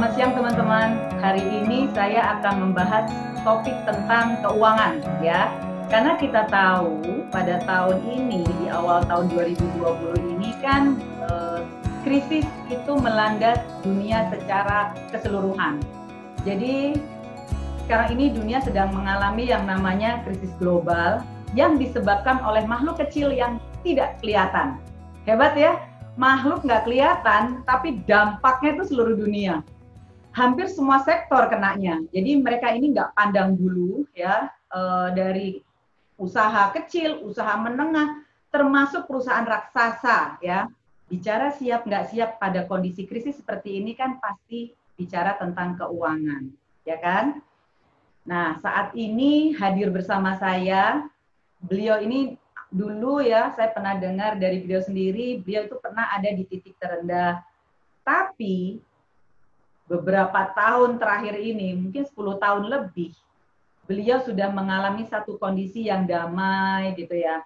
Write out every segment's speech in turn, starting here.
Selamat siang teman-teman. Hari ini saya akan membahas topik tentang keuangan ya. Karena kita tahu pada tahun ini di awal tahun 2020 ini kan eh, krisis itu melanda dunia secara keseluruhan. Jadi sekarang ini dunia sedang mengalami yang namanya krisis global yang disebabkan oleh makhluk kecil yang tidak kelihatan. Hebat ya, makhluk nggak kelihatan, tapi dampaknya itu seluruh dunia hampir semua sektor kenanya. Jadi mereka ini nggak pandang bulu ya eh, dari usaha kecil, usaha menengah, termasuk perusahaan raksasa ya. Bicara siap nggak siap pada kondisi krisis seperti ini kan pasti bicara tentang keuangan, ya kan? Nah, saat ini hadir bersama saya, beliau ini dulu ya saya pernah dengar dari beliau sendiri, beliau itu pernah ada di titik terendah. Tapi beberapa tahun terakhir ini, mungkin 10 tahun lebih, beliau sudah mengalami satu kondisi yang damai gitu ya.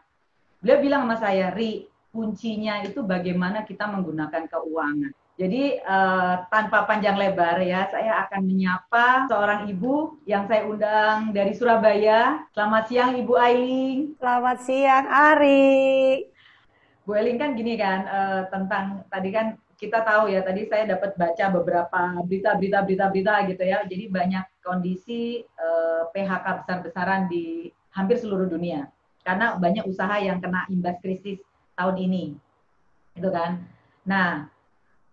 Beliau bilang sama saya, Ri, kuncinya itu bagaimana kita menggunakan keuangan. Jadi uh, tanpa panjang lebar ya, saya akan menyapa seorang ibu yang saya undang dari Surabaya. Selamat siang Ibu Ailing. Selamat siang Ari. Bu Ailing kan gini kan uh, tentang tadi kan kita tahu ya tadi saya dapat baca beberapa berita berita berita berita gitu ya jadi banyak kondisi eh, PHK besar-besaran di hampir seluruh dunia karena banyak usaha yang kena imbas krisis tahun ini itu kan nah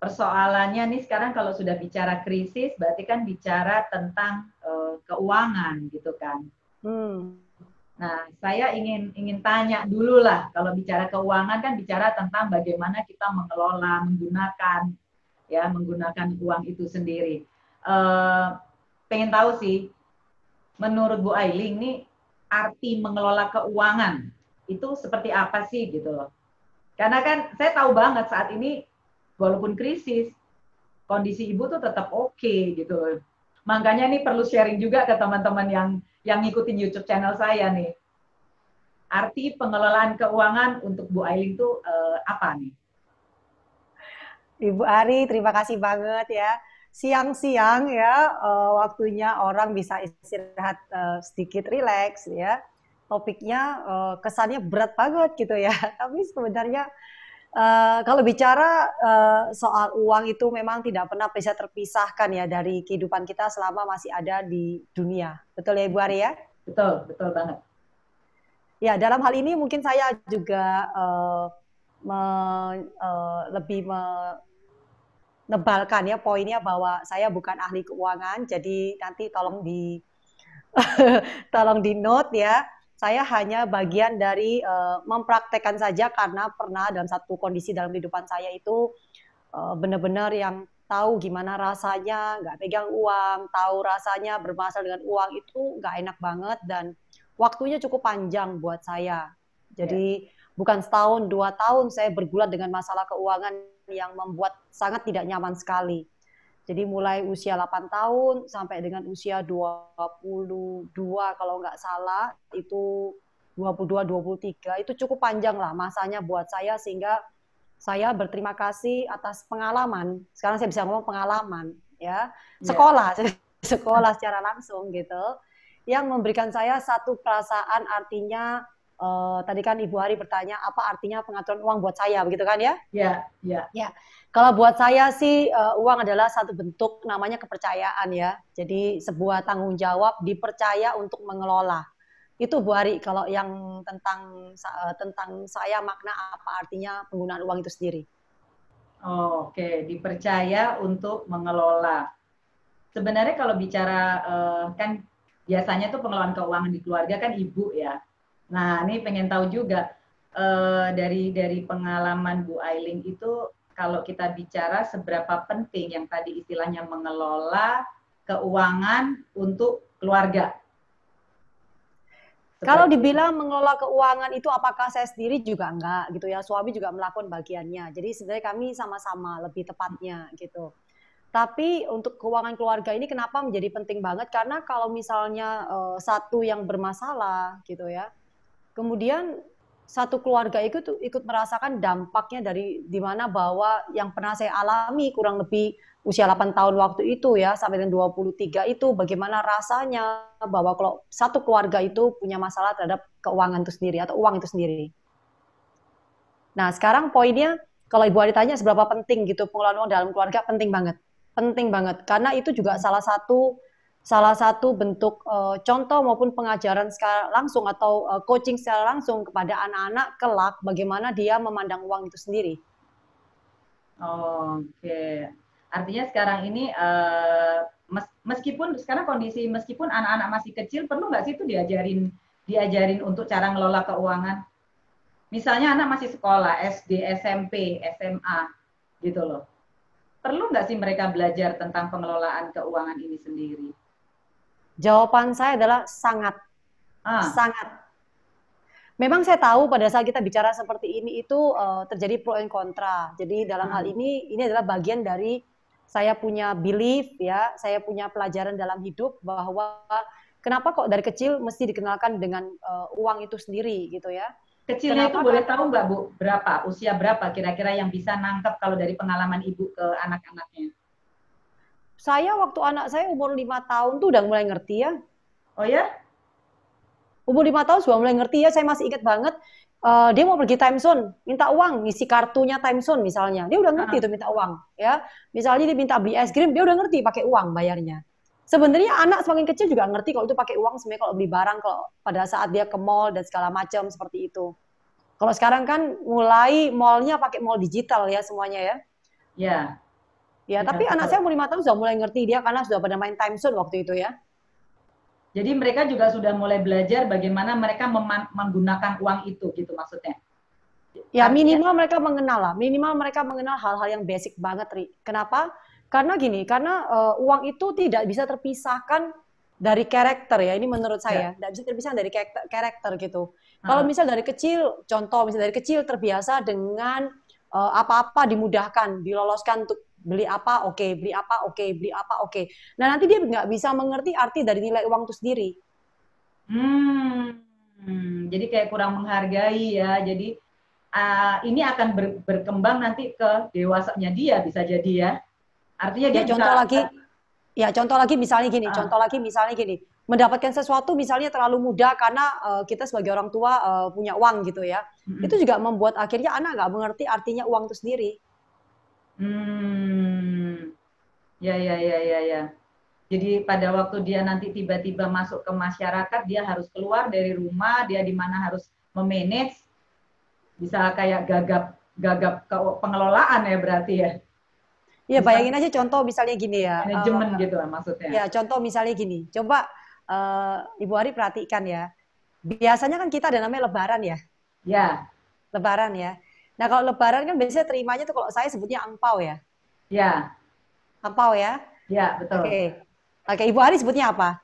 persoalannya nih sekarang kalau sudah bicara krisis berarti kan bicara tentang eh, keuangan gitu kan hmm. Nah, saya ingin ingin tanya dulu lah kalau bicara keuangan kan bicara tentang bagaimana kita mengelola, menggunakan ya, menggunakan uang itu sendiri. E, pengen tahu sih, menurut Bu Ailing ini arti mengelola keuangan itu seperti apa sih gitu loh. Karena kan saya tahu banget saat ini walaupun krisis kondisi ibu tuh tetap oke okay, gitu Makanya ini perlu sharing juga ke teman-teman yang yang ngikutin YouTube channel saya nih. Arti pengelolaan keuangan untuk Bu Ailing tuh eh, apa nih? Ibu Ari, terima kasih banget ya. Siang-siang ya, eh, waktunya orang bisa istirahat eh, sedikit rileks ya. Topiknya eh, kesannya berat banget gitu ya, tapi sebenarnya Eh, kalau bicara uh, soal uang itu memang tidak pernah bisa terpisahkan ya dari kehidupan kita selama masih ada di dunia. Betul ya Ibu Arya? Betul, betul banget. Ya, dalam hal ini mungkin saya juga uh, me, uh, lebih menebalkan ya poinnya bahwa saya bukan ahli keuangan, jadi nanti tolong di tolong di note ya saya hanya bagian dari uh, mempraktekkan saja karena pernah dalam satu kondisi dalam kehidupan saya itu uh, benar-benar yang tahu gimana rasanya nggak pegang uang, tahu rasanya bermasalah dengan uang itu nggak enak banget dan waktunya cukup panjang buat saya. Jadi yeah. bukan setahun dua tahun saya bergulat dengan masalah keuangan yang membuat sangat tidak nyaman sekali. Jadi mulai usia 8 tahun sampai dengan usia 22 kalau nggak salah itu 22 23 itu cukup panjang lah masanya buat saya sehingga saya berterima kasih atas pengalaman. Sekarang saya bisa ngomong pengalaman ya. ya. Sekolah, yeah. sekolah secara langsung gitu yang memberikan saya satu perasaan artinya Uh, tadi kan Ibu Hari bertanya apa artinya pengaturan uang buat saya, begitu kan ya? Ya, ya. Ya. Kalau buat saya sih uh, uang adalah satu bentuk namanya kepercayaan ya. Jadi sebuah tanggung jawab dipercaya untuk mengelola. Itu Bu Hari kalau yang tentang uh, tentang saya makna apa artinya penggunaan uang itu sendiri. Oh, Oke, okay. dipercaya untuk mengelola. Sebenarnya kalau bicara uh, kan biasanya tuh pengelolaan keuangan di keluarga kan ibu ya Nah, ini pengen tahu juga uh, dari dari pengalaman Bu Ailing itu kalau kita bicara seberapa penting yang tadi istilahnya mengelola keuangan untuk keluarga. kalau dibilang mengelola keuangan itu apakah saya sendiri juga enggak gitu ya, suami juga melakukan bagiannya. Jadi sebenarnya kami sama-sama lebih tepatnya gitu. Tapi untuk keuangan keluarga ini kenapa menjadi penting banget? Karena kalau misalnya uh, satu yang bermasalah gitu ya, Kemudian satu keluarga ikut ikut merasakan dampaknya dari di mana bahwa yang pernah saya alami kurang lebih usia 8 tahun waktu itu ya sampai dengan 23 itu bagaimana rasanya bahwa kalau satu keluarga itu punya masalah terhadap keuangan itu sendiri atau uang itu sendiri. Nah, sekarang poinnya kalau Ibu Ari tanya seberapa penting gitu pengelolaan uang dalam keluarga penting banget. Penting banget karena itu juga salah satu salah satu bentuk uh, contoh maupun pengajaran secara langsung atau uh, coaching secara langsung kepada anak-anak kelak bagaimana dia memandang uang itu sendiri. Oh, Oke, okay. artinya sekarang ini uh, mes meskipun sekarang kondisi meskipun anak-anak masih kecil perlu nggak sih itu diajarin diajarin untuk cara ngelola keuangan? Misalnya anak masih sekolah SD, SMP, SMA gitu loh. Perlu nggak sih mereka belajar tentang pengelolaan keuangan ini sendiri? Jawaban saya adalah sangat. Ah. Sangat. Memang saya tahu pada saat kita bicara seperti ini itu uh, terjadi pro and kontra. Jadi dalam hmm. hal ini ini adalah bagian dari saya punya belief ya, saya punya pelajaran dalam hidup bahwa kenapa kok dari kecil mesti dikenalkan dengan uh, uang itu sendiri gitu ya. Kecilnya kenapa itu boleh tahu Mbak Bu berapa usia berapa kira-kira yang bisa nangkep kalau dari pengalaman Ibu ke anak-anaknya? Saya waktu anak saya umur lima tahun tuh udah mulai ngerti ya. Oh ya? Umur lima tahun sudah mulai ngerti ya. Saya masih ingat banget. Uh, dia mau pergi time zone, minta uang, ngisi kartunya time zone misalnya. Dia udah ngerti uh. tuh minta uang, ya. Misalnya dia minta beli es krim, dia udah ngerti pakai uang bayarnya. Sebenarnya anak semakin kecil juga ngerti kalau itu pakai uang sebenarnya kalau beli barang kalau pada saat dia ke mall dan segala macam seperti itu. Kalau sekarang kan mulai mallnya pakai mall digital ya semuanya ya. Ya. Yeah. Ya, iya, tapi anak saya umur lima tahun sudah mulai ngerti dia karena sudah pada main time zone waktu itu ya. Jadi mereka juga sudah mulai belajar bagaimana mereka menggunakan uang itu gitu maksudnya. Ya minimal mereka mengenal lah, minimal mereka mengenal hal-hal yang basic banget, Ri. Kenapa? Karena gini, karena uh, uang itu tidak bisa terpisahkan dari karakter ya. Ini menurut saya, ya. ya. tidak bisa terpisahkan dari karakter, gitu. Hmm. Kalau misal dari kecil, contoh misal dari kecil terbiasa dengan eh, apa-apa uh, dimudahkan, diloloskan untuk beli apa oke okay. beli apa oke okay. beli apa oke okay. nah nanti dia nggak bisa mengerti arti dari nilai uang itu sendiri hmm, hmm. jadi kayak kurang menghargai ya jadi uh, ini akan ber, berkembang nanti ke dewasanya dia bisa jadi ya artinya dia ya, bisa, contoh lagi ya contoh lagi misalnya gini uh, contoh lagi misalnya gini mendapatkan sesuatu misalnya terlalu mudah karena uh, kita sebagai orang tua uh, punya uang gitu ya. Mm-hmm. Itu juga membuat akhirnya anak nggak mengerti artinya uang itu sendiri. Hmm. Ya, ya, ya, ya, ya. Jadi pada waktu dia nanti tiba-tiba masuk ke masyarakat, dia harus keluar dari rumah, dia di mana harus memanage, bisa kayak gagap gagap pengelolaan ya berarti ya. Iya bayangin aja contoh misalnya gini ya. Manajemen uh, gitu lah maksudnya. Ya contoh misalnya gini, coba uh, Ibu Ari perhatikan ya. Biasanya kan kita ada namanya Lebaran ya. Ya. Lebaran ya. Nah kalau lebaran kan biasanya terimanya tuh kalau saya sebutnya angpau ya. Ya. Angpau ya. Ya betul. Oke. Okay. Oke okay, Ibu Ari sebutnya apa?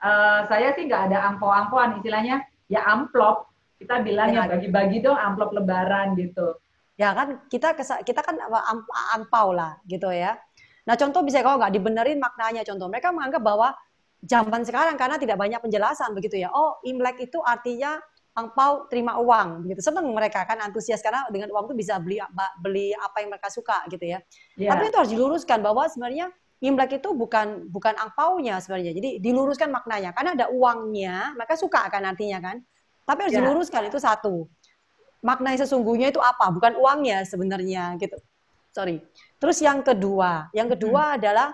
Uh, saya sih nggak ada angpau-angpauan istilahnya ya amplop. Kita bilangnya ya. bagi-bagi dong amplop lebaran gitu. Ya kan kita kita kan angpau lah gitu ya. Nah contoh bisa kalau nggak dibenerin maknanya contoh mereka menganggap bahwa zaman sekarang karena tidak banyak penjelasan begitu ya. Oh Imlek itu artinya angpau terima uang gitu seneng mereka kan antusias karena dengan uang itu bisa beli beli apa yang mereka suka gitu ya yeah. tapi itu harus diluruskan bahwa sebenarnya Imlek itu bukan bukan nya sebenarnya jadi diluruskan maknanya karena ada uangnya mereka suka kan nantinya kan tapi harus yeah. diluruskan itu satu makna sesungguhnya itu apa bukan uangnya sebenarnya gitu sorry terus yang kedua yang kedua hmm. adalah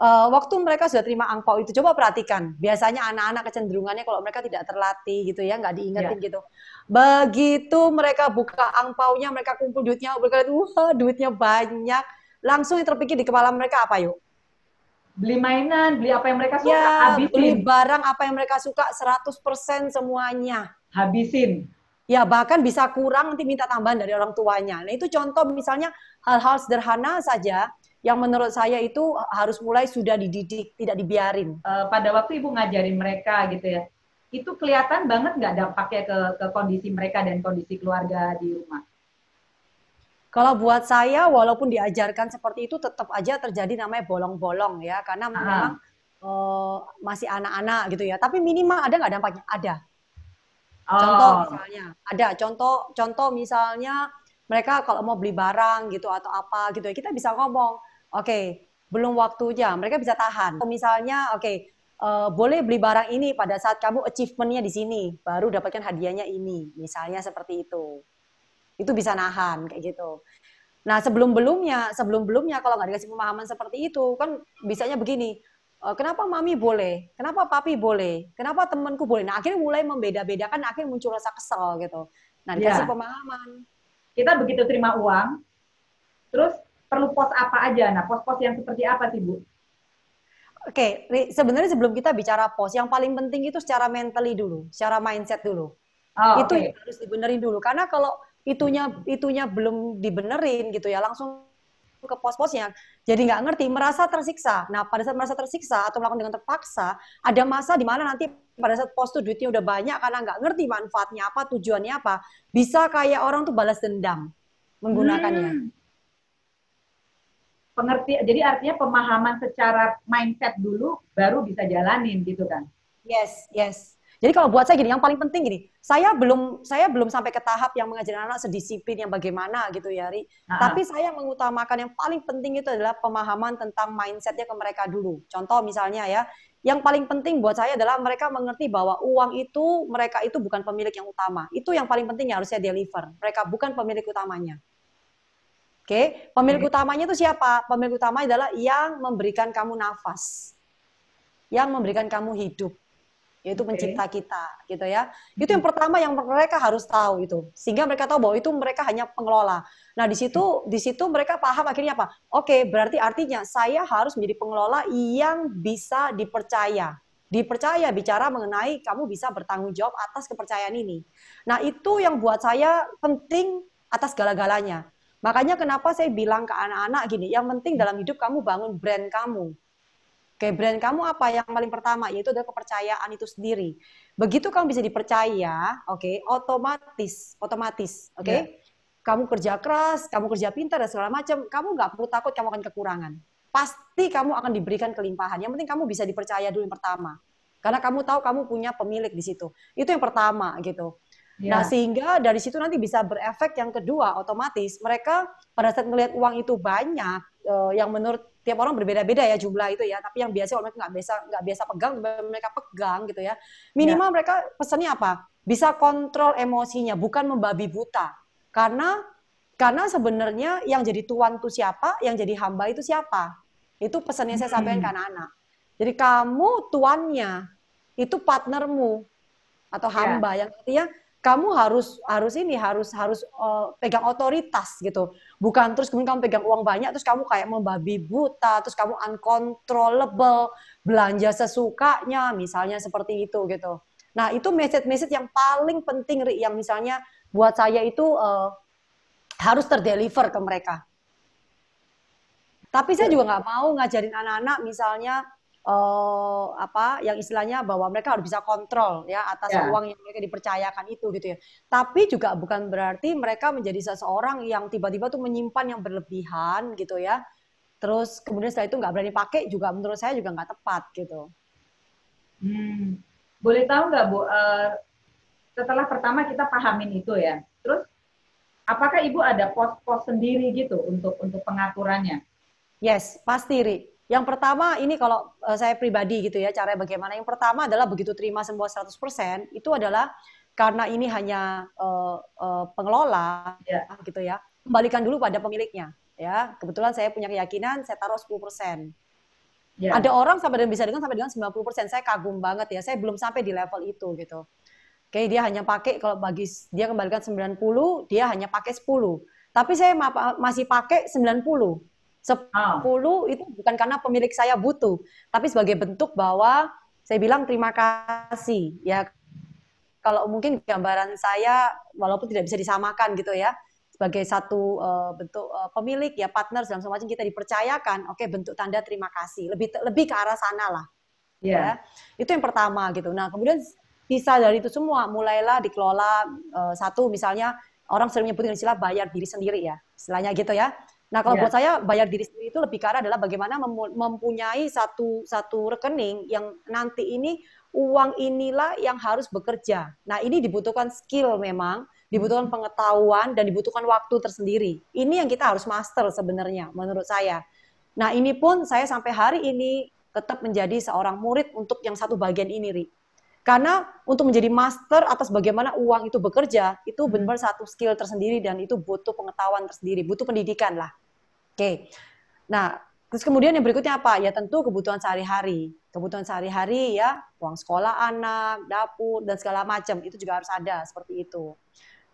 uh, waktu mereka sudah terima angpau itu coba perhatikan biasanya anak-anak kecenderungannya kalau mereka tidak terlatih gitu ya nggak diingetin yeah. gitu begitu mereka buka angpaunya mereka kumpul duitnya mereka lihat wah duitnya banyak langsung yang terpikir di kepala mereka apa yuk beli mainan beli apa yang mereka suka ya, habisin beli barang apa yang mereka suka 100% semuanya habisin ya bahkan bisa kurang nanti minta tambahan dari orang tuanya nah itu contoh misalnya hal-hal sederhana saja yang menurut saya itu harus mulai sudah dididik, tidak dibiarin. Eh, pada waktu Ibu ngajarin mereka gitu ya, itu kelihatan banget nggak dampaknya ke, ke kondisi mereka dan kondisi keluarga di rumah? Kalau buat saya, walaupun diajarkan seperti itu, tetap aja terjadi namanya bolong-bolong ya, karena Aha. memang uh, masih anak-anak gitu ya. Tapi minimal ada nggak dampaknya? Ada. Oh. Contoh misalnya, ada contoh contoh misalnya mereka kalau mau beli barang gitu atau apa gitu ya, kita bisa ngomong oke okay, belum waktunya mereka bisa tahan misalnya oke okay, uh, eh, boleh beli barang ini pada saat kamu achievementnya di sini baru dapatkan hadiahnya ini misalnya seperti itu itu bisa nahan kayak gitu nah sebelum belumnya sebelum belumnya kalau nggak dikasih pemahaman seperti itu kan bisanya begini eh, kenapa mami boleh kenapa papi boleh kenapa temanku boleh nah akhirnya mulai membeda-bedakan akhirnya muncul rasa kesel gitu nah dikasih ya. pemahaman kita begitu terima uang terus perlu pos apa aja? Nah, pos-pos yang seperti apa sih, Bu? Oke, okay, sebenarnya sebelum kita bicara pos, yang paling penting itu secara mentally dulu, secara mindset dulu. Oh, itu okay. harus dibenerin dulu karena kalau itunya itunya belum dibenerin gitu ya, langsung ke pos-posnya. Jadi nggak ngerti, merasa tersiksa. Nah, pada saat merasa tersiksa atau melakukan dengan terpaksa, ada masa di mana nanti pada saat pos itu duitnya udah banyak karena nggak ngerti manfaatnya apa, tujuannya apa. Bisa kayak orang tuh balas dendam menggunakannya. Hmm pengerti jadi artinya pemahaman secara mindset dulu baru bisa jalanin gitu kan yes yes jadi kalau buat saya gini yang paling penting gini saya belum saya belum sampai ke tahap yang mengajar anak sedisiplin yang bagaimana gitu ya Ri uh tapi saya mengutamakan yang paling penting itu adalah pemahaman tentang mindsetnya ke mereka dulu contoh misalnya ya yang paling penting buat saya adalah mereka mengerti bahwa uang itu mereka itu bukan pemilik yang utama. Itu yang paling penting yang harusnya deliver. Mereka bukan pemilik utamanya. Oke, pemilik hmm. utamanya itu siapa? Pemilik utama adalah yang memberikan kamu nafas. Yang memberikan kamu hidup, yaitu okay. pencipta kita, gitu ya. Itu yang hmm. pertama yang mereka harus tahu itu. Sehingga mereka tahu bahwa itu mereka hanya pengelola. Nah, di situ hmm. di situ mereka paham akhirnya apa? Oke, berarti artinya saya harus menjadi pengelola yang bisa dipercaya dipercaya bicara mengenai kamu bisa bertanggung jawab atas kepercayaan ini. Nah, itu yang buat saya penting atas segala-galanya. Makanya kenapa saya bilang ke anak-anak gini, yang penting dalam hidup kamu bangun brand kamu. Oke, brand kamu apa yang paling pertama yaitu adalah kepercayaan itu sendiri. Begitu kamu bisa dipercaya, oke, okay, otomatis, otomatis, oke. Okay? Ya. Yeah. Kamu kerja keras, kamu kerja pintar dan segala macam, kamu nggak perlu takut kamu akan kekurangan. Pasti kamu akan diberikan kelimpahan. Yang penting kamu bisa dipercaya dulu yang pertama. Karena kamu tahu kamu punya pemilik di situ. Itu yang pertama gitu. Yeah. Nah, ya. sehingga dari situ nanti bisa berefek yang kedua otomatis mereka pada saat melihat uang itu banyak uh, yang menurut tiap orang berbeda-beda ya jumlah itu ya tapi yang biasa orang nggak biasa nggak biasa pegang mereka pegang gitu ya minimal yeah. mereka pesannya apa bisa kontrol emosinya bukan membabi buta karena karena sebenarnya yang jadi tuan itu siapa yang jadi hamba itu siapa itu pesannya saya sampaikan ke anak-anak jadi kamu tuannya itu partnermu atau ya. hamba yeah. yang artinya kamu harus harus ini harus harus uh, pegang otoritas gitu bukan terus kemudian kamu pegang uang banyak terus kamu kayak membabi buta terus kamu uncontrollable belanja sesukanya misalnya seperti itu gitu nah itu message-message yang paling penting yang misalnya buat saya itu uh, harus terdeliver ke mereka tapi saya juga nggak mau ngajarin anak-anak misalnya uh, apa yang istilahnya bahwa mereka harus bisa kontrol ya atas yeah. uang yang mereka dipercayakan itu gitu ya. Tapi juga bukan berarti mereka menjadi seseorang yang tiba-tiba tuh menyimpan yang berlebihan gitu ya. Terus kemudian setelah itu nggak berani pakai juga menurut saya juga nggak tepat gitu. Hmm. Boleh tahu nggak Bu, uh, setelah pertama kita pahamin itu ya, terus apakah Ibu ada pos-pos sendiri gitu untuk untuk pengaturannya? Yes, pasti Ri. Yang pertama ini kalau eh, saya pribadi gitu ya cara bagaimana. Yang pertama adalah begitu terima semua 100% itu adalah karena ini hanya uh, uh, pengelola yeah. gitu ya. Kembalikan dulu pada pemiliknya ya. Kebetulan saya punya keyakinan saya taruh 10%. Yeah. Ada orang sampai dengan bisa dengan sampai dengan 90%. Saya kagum banget ya. Saya belum sampai di level itu gitu. Oke, dia hanya pakai kalau bagi dia kembalikan 90, dia hanya pakai 10. Tapi saya masih pakai 90 Sepuluh oh. itu bukan karena pemilik saya butuh, tapi sebagai bentuk bahwa saya bilang terima kasih ya. Kalau mungkin gambaran saya walaupun tidak bisa disamakan gitu ya sebagai satu uh, bentuk uh, pemilik ya partner dalam semacam kita dipercayakan oke okay, bentuk tanda terima kasih lebih lebih ke arah sana lah yeah. ya itu yang pertama gitu nah kemudian bisa dari itu semua mulailah dikelola uh, satu misalnya orang sering menyebutkan istilah bayar diri sendiri ya istilahnya gitu ya Nah, kalau ya. buat saya bayar diri sendiri itu lebih ke adalah bagaimana mempunyai satu satu rekening yang nanti ini uang inilah yang harus bekerja. Nah, ini dibutuhkan skill memang, dibutuhkan hmm. pengetahuan dan dibutuhkan waktu tersendiri. Ini yang kita harus master sebenarnya menurut saya. Nah, ini pun saya sampai hari ini tetap menjadi seorang murid untuk yang satu bagian ini, Ri. Karena untuk menjadi master atas bagaimana uang itu bekerja, itu hmm. benar-benar satu skill tersendiri dan itu butuh pengetahuan tersendiri, butuh pendidikan lah. Oke. Okay. Nah, terus kemudian yang berikutnya apa? Ya tentu kebutuhan sehari-hari. Kebutuhan sehari-hari ya, uang sekolah anak, dapur, dan segala macam. Itu juga harus ada, seperti itu.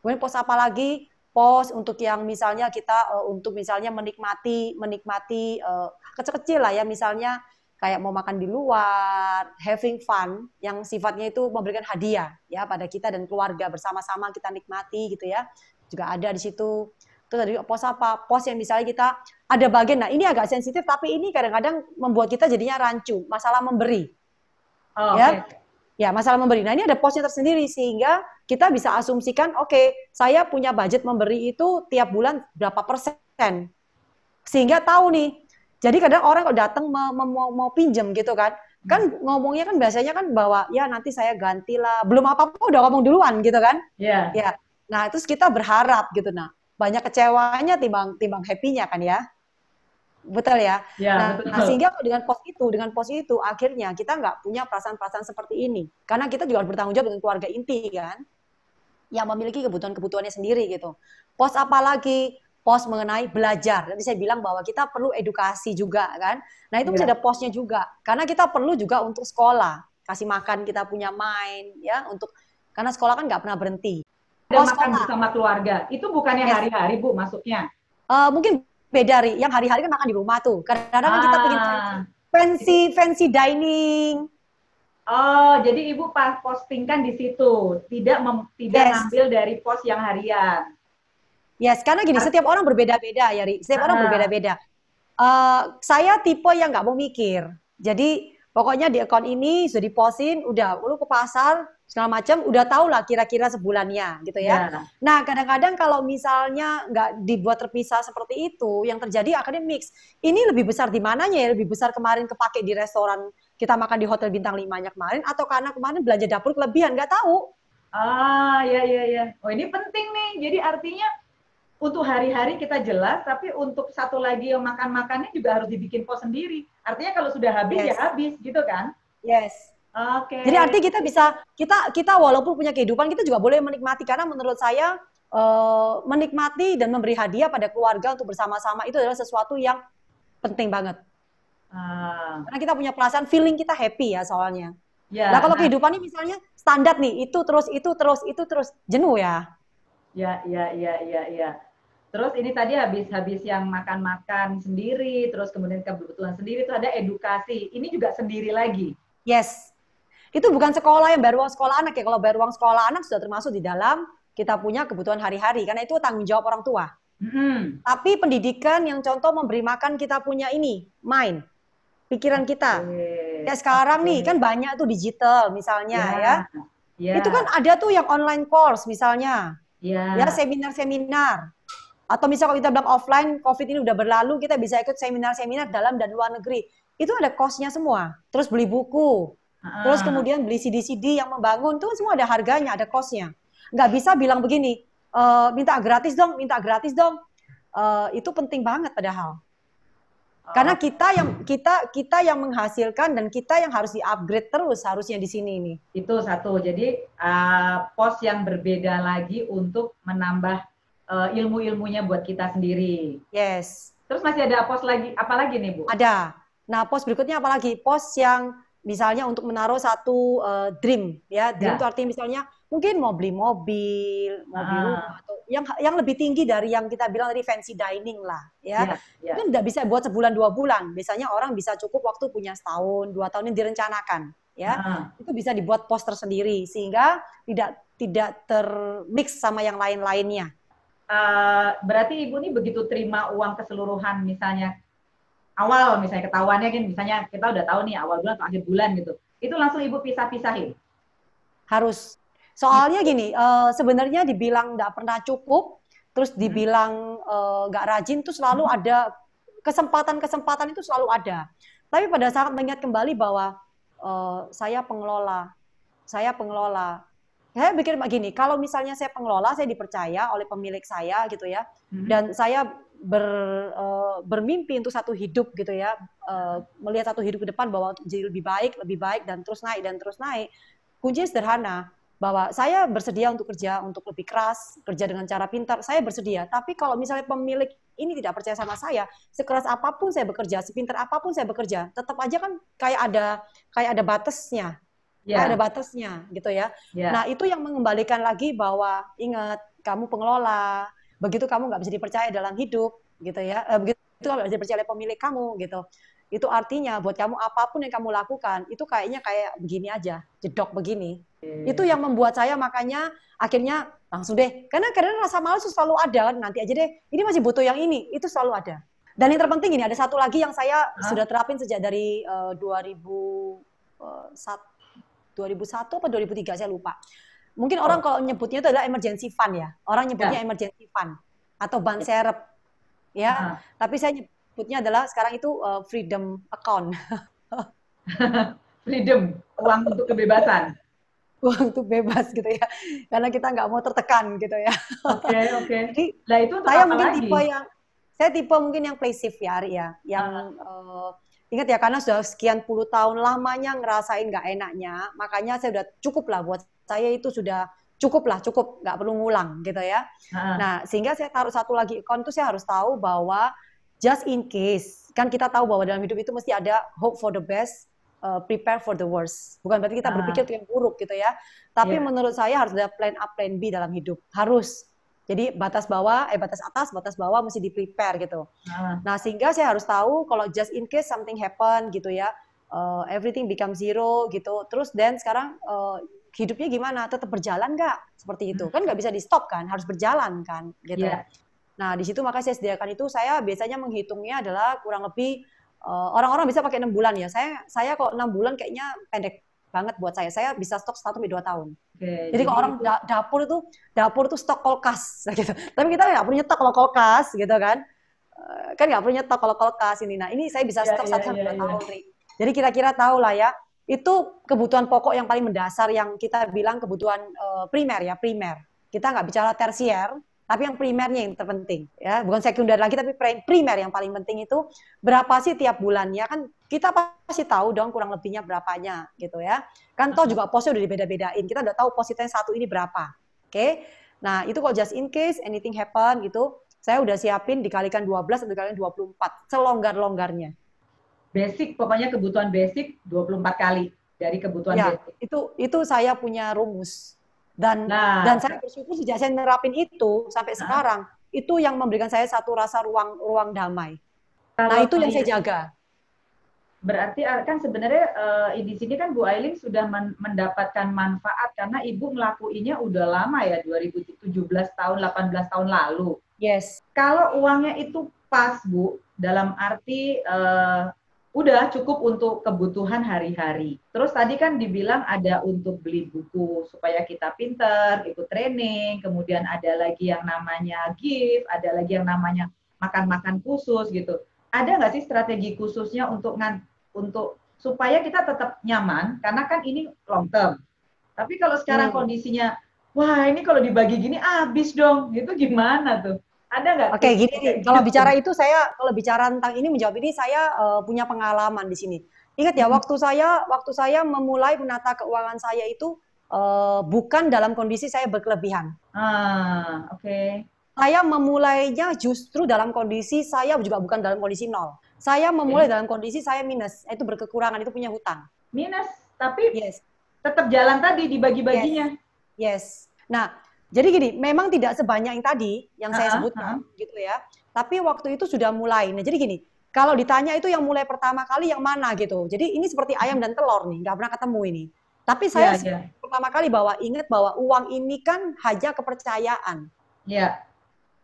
Kemudian pos apa lagi? Pos untuk yang misalnya kita, uh, untuk misalnya menikmati, menikmati uh, kecil-kecil lah ya, misalnya kayak mau makan di luar, having fun yang sifatnya itu memberikan hadiah ya pada kita dan keluarga bersama-sama kita nikmati gitu ya. Juga ada di situ. Terus tadi pos apa? Pos yang misalnya kita ada bagian nah ini agak sensitif tapi ini kadang-kadang membuat kita jadinya rancu, masalah memberi. Oh, ya. Okay. Ya, masalah memberi. Nah, ini ada posnya tersendiri sehingga kita bisa asumsikan, oke, okay, saya punya budget memberi itu tiap bulan berapa persen. Sehingga tahu nih, jadi kadang orang kok datang mau, mau, mau pinjam gitu kan, hmm. kan ngomongnya kan biasanya kan bahwa ya nanti saya gantilah belum apa apa udah ngomong duluan gitu kan Iya. Yeah. ya nah terus kita berharap gitu nah banyak kecewanya timbang timbang happynya kan ya betul ya yeah, nah, betul. nah sehingga dengan pos itu dengan pos itu akhirnya kita nggak punya perasaan-perasaan seperti ini karena kita juga bertanggung jawab dengan keluarga inti kan yang memiliki kebutuhan-kebutuhannya sendiri gitu pos apa lagi pos mengenai belajar. Nanti saya bilang bahwa kita perlu edukasi juga kan. Nah itu ya. ada posnya juga. Karena kita perlu juga untuk sekolah. Kasih makan kita punya main ya untuk karena sekolah kan nggak pernah berhenti. Ada makan sekolah. bersama keluarga. Itu bukannya hari-hari Bu masuknya? Uh, eh, mungkin beda hari. Yang hari-hari kan makan di rumah tuh. Kadang-kadang ah. kita pengen ah. fancy fancy dining. Oh, jadi Ibu postingkan di situ, tidak mem, tidak yes. ambil dari pos yang harian. Yes, ya, karena gini, setiap orang berbeda-beda ya, Ri. Setiap ah. orang berbeda-beda. Uh, saya tipe yang nggak mau mikir. Jadi pokoknya di account ini sudah diposin, udah lu ke pasar segala macam, udah tau lah kira-kira sebulannya gitu ya. Yeah. Nah kadang-kadang kalau misalnya nggak dibuat terpisah seperti itu, yang terjadi akhirnya mix. Ini lebih besar di mananya ya? Lebih besar kemarin kepake di restoran kita makan di hotel bintang 5-nya kemarin, atau karena kemarin belanja dapur kelebihan nggak tahu? Ah ya ya ya. Oh ini penting nih. Jadi artinya untuk hari-hari kita jelas, tapi untuk satu lagi yang makan-makannya juga harus dibikin pos sendiri. Artinya kalau sudah habis ya yes. ya habis, gitu kan? Yes. Oke. Okay. Jadi artinya kita bisa kita kita walaupun punya kehidupan kita juga boleh menikmati karena menurut saya uh, menikmati dan memberi hadiah pada keluarga untuk bersama-sama itu adalah sesuatu yang penting banget. Ah. Karena kita punya perasaan feeling kita happy ya soalnya. Ya, nah kalau nah. kehidupannya misalnya standar nih itu terus itu terus itu terus jenuh ya. Ya, ya, ya, ya, ya. Terus ini tadi habis-habis yang makan-makan sendiri, terus kemudian kebutuhan sendiri, itu ada edukasi. Ini juga sendiri lagi. Yes. Itu bukan sekolah yang baru sekolah anak ya. Kalau baru sekolah anak sudah termasuk di dalam kita punya kebutuhan hari-hari. Karena itu tanggung jawab orang tua. Mm -hmm. Tapi pendidikan yang contoh memberi makan kita punya ini, mind. Pikiran kita. Ya sekarang okay. nih kan banyak tuh digital misalnya yeah. ya. Yeah. Ya. Itu kan ada tuh yang online course misalnya. Yeah. Ya seminar-seminar atau misalnya kalau kita bilang offline, COVID ini udah berlalu, kita bisa ikut seminar-seminar dalam dan luar negeri. Itu ada cost-nya semua. Terus beli buku, ah. terus kemudian beli CD-CD yang membangun, itu kan semua ada harganya, ada cost-nya. Nggak bisa bilang begini, e, minta gratis dong, minta gratis dong. E, itu penting banget padahal. Ah. Karena kita yang kita kita yang menghasilkan dan kita yang harus diupgrade terus harusnya di sini ini. Itu satu. Jadi uh, eh, pos yang berbeda lagi untuk menambah uh, ilmu-ilmunya buat kita sendiri. Yes. Terus masih ada pos lagi, apa lagi nih Bu? Ada. Nah pos berikutnya apa lagi? Pos yang misalnya untuk menaruh satu uh, dream, ya dream ya. itu artinya misalnya mungkin mau beli mobil, mobil beli ah. rumah, atau yang yang lebih tinggi dari yang kita bilang tadi fancy dining lah, ya. ya, ya. Itu tidak bisa buat sebulan dua bulan. Biasanya orang bisa cukup waktu punya setahun, dua tahun ini direncanakan, ya. Uh. Itu bisa dibuat pos tersendiri sehingga tidak tidak termix sama yang lain-lainnya Eh, berarti ibu ini begitu terima uang keseluruhan misalnya awal misalnya ketahuannya kan misalnya kita udah tahu nih awal bulan atau akhir bulan gitu itu langsung ibu pisah-pisahin harus soalnya gini uh, sebenarnya dibilang nggak pernah cukup terus hmm. dibilang eh, nggak uh, rajin tuh selalu hmm. ada kesempatan-kesempatan itu selalu ada tapi pada saat mengingat kembali bahwa uh, saya pengelola saya pengelola saya pikir begini, kalau misalnya saya pengelola, saya dipercaya oleh pemilik saya gitu ya, hmm. dan saya ber, uh, bermimpi untuk satu hidup gitu ya, uh, melihat satu hidup ke depan bahwa jadi lebih baik, lebih baik dan terus naik dan terus naik. Kuncinya sederhana bahwa saya bersedia untuk kerja untuk lebih keras, kerja dengan cara pintar, saya bersedia. Tapi kalau misalnya pemilik ini tidak percaya sama saya, sekeras apapun saya bekerja, sepintar apapun saya bekerja, tetap aja kan kayak ada kayak ada batasnya yeah. ada ya. batasnya gitu ya. Yeah. Nah itu yang mengembalikan lagi bahwa ingat kamu pengelola, begitu kamu nggak bisa dipercaya dalam hidup gitu ya, eh, begitu kamu nggak bisa dipercaya oleh pemilik kamu gitu. Itu artinya buat kamu apapun yang kamu lakukan itu kayaknya kayak begini aja, jedok begini. Yeah. Itu yang membuat saya makanya akhirnya langsung deh, karena kadang rasa malas selalu ada nanti aja deh, ini masih butuh yang ini, itu selalu ada. Dan yang terpenting ini ada satu lagi yang saya huh? sudah terapin sejak dari uh, ribu eh, satu 2001 atau 2003 saya lupa. Mungkin orang oh. kalau nyebutnya itu adalah emergency fund ya. Orang nyebutnya yeah. emergency fund atau ban serep ya. Uh ah. -huh. Tapi saya nyebutnya adalah sekarang itu uh, freedom account. freedom, uang untuk kebebasan. Uang untuk bebas gitu ya. Karena kita nggak mau tertekan gitu ya. Oke, okay, oke. Okay. nah, itu saya mungkin lagi? tipe yang saya tipe mungkin yang play safe ya, Ari ya, yang uh, ah. -huh. Eh, uh Ingat ya, karena sudah sekian puluh tahun lamanya ngerasain nggak enaknya, makanya saya udah cukup lah buat saya itu sudah cukup lah, cukup, nggak perlu ngulang gitu ya. Ha. Nah, sehingga saya taruh satu lagi ikon itu saya harus tahu bahwa just in case, kan kita tahu bahwa dalam hidup itu mesti ada hope for the best, uh, prepare for the worst. Bukan berarti kita berpikir untuk yang buruk gitu ya. Tapi yeah. menurut saya harus ada plan A, plan B dalam hidup. Harus jadi batas bawah, eh batas atas, batas bawah mesti di prepare gitu. Nah, nah sehingga saya harus tahu kalau just in case something happen gitu ya, uh, everything become zero gitu. Terus dan sekarang uh, hidupnya gimana? Tetap berjalan nggak? Seperti itu hmm. kan nggak bisa di stop kan, harus berjalan kan gitu. Yeah. Ya. Nah di situ maka saya sediakan itu saya biasanya menghitungnya adalah kurang lebih eh, orang-orang uh, orang -orang bisa pakai enam bulan ya. Saya saya kok enam bulan kayaknya pendek banget buat saya. Saya bisa stok satu sampai 2 tahun. Oke, jadi, jadi kalau orang da dapur itu dapur itu stok kulkas gitu. Tapi kita nggak punya stok kalau kulkas gitu kan. Eh, kan nggak punya stok kalau kulkas ini. Nah, ini saya bisa iya, stok satu 1 iya, sampai 2 iya, tahun, Jadi kira-kira tahu lah ya, itu kebutuhan pokok yang paling mendasar yang kita bilang kebutuhan uh, primer ya, primer. Kita nggak bicara tersier, tapi yang primernya yang terpenting ya bukan sekunder lagi tapi primer yang paling penting itu berapa sih tiap bulannya kan kita pasti tahu dong kurang lebihnya berapanya gitu ya. Kan toh juga posnya udah dibeda-bedain. Kita udah tahu positnya satu ini berapa. Oke. Okay? Nah, itu kalau just in case anything happen gitu, saya udah siapin dikalikan 12 atau dikalikan 24, selonggar-longgarnya. Basic pokoknya kebutuhan basic 24 kali dari kebutuhan ya, basic. Itu itu saya punya rumus. Dan nah. dan saya bersyukur sejak saya nerapin itu sampai nah. sekarang, itu yang memberikan saya satu rasa ruang ruang damai. nah, itu yang saya jaga berarti eh, kan sebenarnya uh, di sini kan Bu Ailing sudah men mendapatkan manfaat karena Ibu ngelakuinya udah lama ya 2017 tahun 18 tahun lalu. Yes. Kalau uangnya itu pas Bu dalam arti uh, udah cukup untuk kebutuhan hari-hari. Terus tadi kan dibilang ada untuk beli buku supaya kita pinter, ikut training, kemudian ada lagi yang namanya gift, ada lagi yang namanya makan-makan khusus gitu ada nggak sih strategi khususnya untuk untuk supaya kita tetap nyaman karena kan ini long term. Tapi kalau sekarang hmm. kondisinya wah ini kalau dibagi gini habis dong. Itu gimana tuh? Ada nggak? Oke, okay, gini Kalau iya. bicara itu saya kalau bicara tentang ini menjawab ini saya uh, punya pengalaman di sini. Ingat ya hmm. waktu saya waktu saya memulai menata keuangan saya itu uh, bukan dalam kondisi saya berkelebihan. Ah, oke. Okay saya memulainya justru dalam kondisi saya juga bukan dalam kondisi nol. Saya memulai yeah. dalam kondisi saya minus, itu berkekurangan, itu punya hutang. Minus, tapi yes. tetap jalan tadi dibagi-baginya. Yes. yes. Nah, jadi gini, memang tidak sebanyak yang tadi yang saya sebutkan, uh -huh. gitu ya. Tapi waktu itu sudah mulai. Nah, jadi gini, kalau ditanya itu yang mulai pertama kali yang mana gitu. Jadi ini seperti ayam dan telur nih, nggak pernah ketemu ini. Tapi saya yeah, iya, iya. yeah. pertama kali bawa ingat bahwa uang ini kan hanya kepercayaan. Iya. Yeah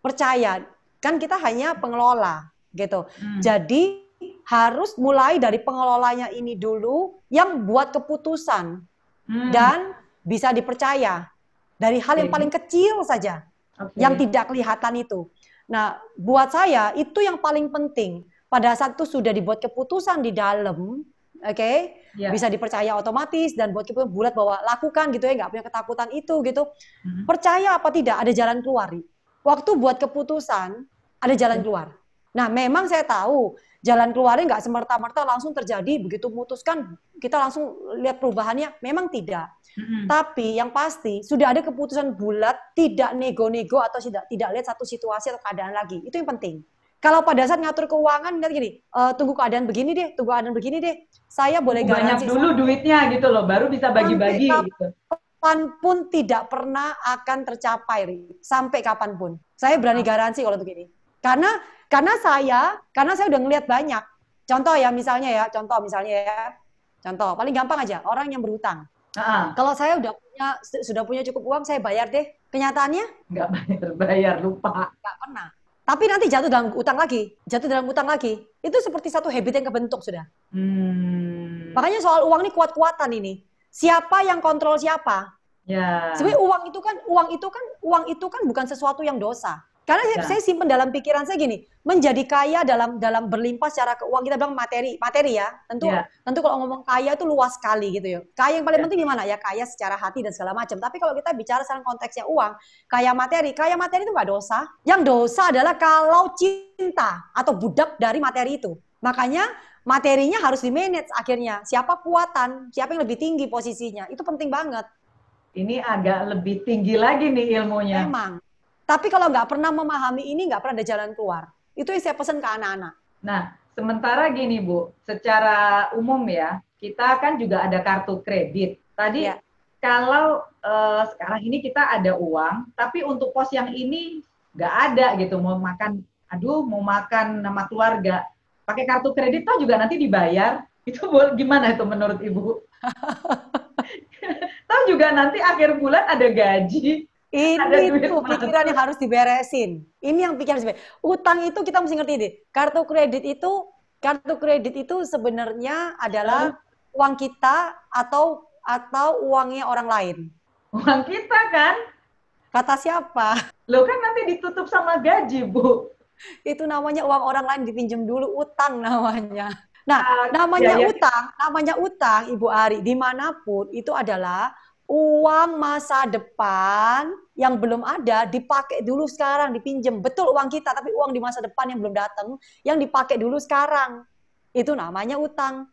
percaya. Kan kita hanya hmm. pengelola gitu. Hmm. Jadi harus mulai dari pengelolanya ini dulu yang buat keputusan hmm. dan bisa dipercaya dari hal yang paling kecil saja okay. yang tidak kelihatan itu. Nah, buat saya itu yang paling penting. Pada saat itu sudah dibuat keputusan di dalam, oke, okay? Ya. yeah. bisa dipercaya otomatis dan buat keputusan bulat bahwa lakukan gitu ya, nggak punya ketakutan itu gitu. hmm Percaya apa tidak ada jalan keluar waktu buat keputusan ada jalan hmm. keluar. Nah, memang saya tahu jalan keluarnya nggak semerta-merta langsung terjadi begitu memutuskan kita langsung lihat perubahannya. Memang tidak. Mm-hmm. Tapi yang pasti sudah ada keputusan bulat, tidak nego-nego atau tidak tidak lihat satu situasi atau keadaan lagi. Itu yang penting. Kalau pada saat ngatur keuangan, lihat gini, e, tunggu keadaan begini deh, tunggu keadaan begini deh. Saya boleh Banyak Banyak dulu duitnya gitu loh, baru bisa bagi-bagi. Gitu kapanpun tidak pernah akan tercapai sampai kapanpun. Saya berani garansi kalau begini. Karena karena saya karena saya udah ngelihat banyak. Contoh ya misalnya ya, contoh misalnya ya. Contoh paling gampang aja orang yang berhutang. Uh-huh. Kalau saya udah punya sudah punya cukup uang saya bayar deh. Kenyataannya nggak bayar, bayar lupa. Nggak pernah. Tapi nanti jatuh dalam utang lagi, jatuh dalam utang lagi. Itu seperti satu habit yang kebentuk sudah. Hmm. Makanya soal uang ini kuat-kuatan ini siapa yang kontrol siapa. Ya. Sebenarnya uang itu kan uang itu kan uang itu kan bukan sesuatu yang dosa. Karena ya. saya simpen dalam pikiran saya gini, menjadi kaya dalam dalam berlimpah secara keuangan kita bilang materi, materi ya. Tentu ya. tentu kalau ngomong kaya itu luas sekali gitu ya. Kaya yang paling ya. penting gimana ya? Kaya secara hati dan segala macam. Tapi kalau kita bicara dalam konteksnya uang, kaya materi, kaya materi itu nggak dosa. Yang dosa adalah kalau cinta atau budak dari materi itu. Makanya materinya harus di manage akhirnya. Siapa kuatan, siapa yang lebih tinggi posisinya. Itu penting banget. Ini agak lebih tinggi lagi nih ilmunya. Memang. Tapi kalau nggak pernah memahami ini, nggak pernah ada jalan keluar. Itu yang saya pesan ke anak-anak. Nah, sementara gini Bu, secara umum ya, kita kan juga ada kartu kredit. Tadi ya. kalau eh, sekarang ini kita ada uang, tapi untuk pos yang ini nggak ada gitu, mau makan aduh mau makan nama keluarga pakai kartu kredit toh juga nanti dibayar. Itu gimana itu menurut Ibu? toh juga nanti akhir bulan ada gaji. Ini itu pikiran yang harus diberesin. Ini yang pikiran sebenarnya. Utang itu kita mesti ngerti deh. Kartu kredit itu kartu kredit itu sebenarnya adalah hmm. uang kita atau atau uangnya orang lain. Uang kita kan? Kata siapa? Lo kan nanti ditutup sama gaji, Bu itu namanya uang orang lain dipinjam dulu utang namanya. Nah, ah, iya, namanya ya, ya. utang, namanya utang Ibu Ari dimanapun itu adalah uang masa depan yang belum ada dipakai dulu sekarang dipinjam. Betul uang kita tapi uang di masa depan yang belum datang yang dipakai dulu sekarang. Itu namanya utang.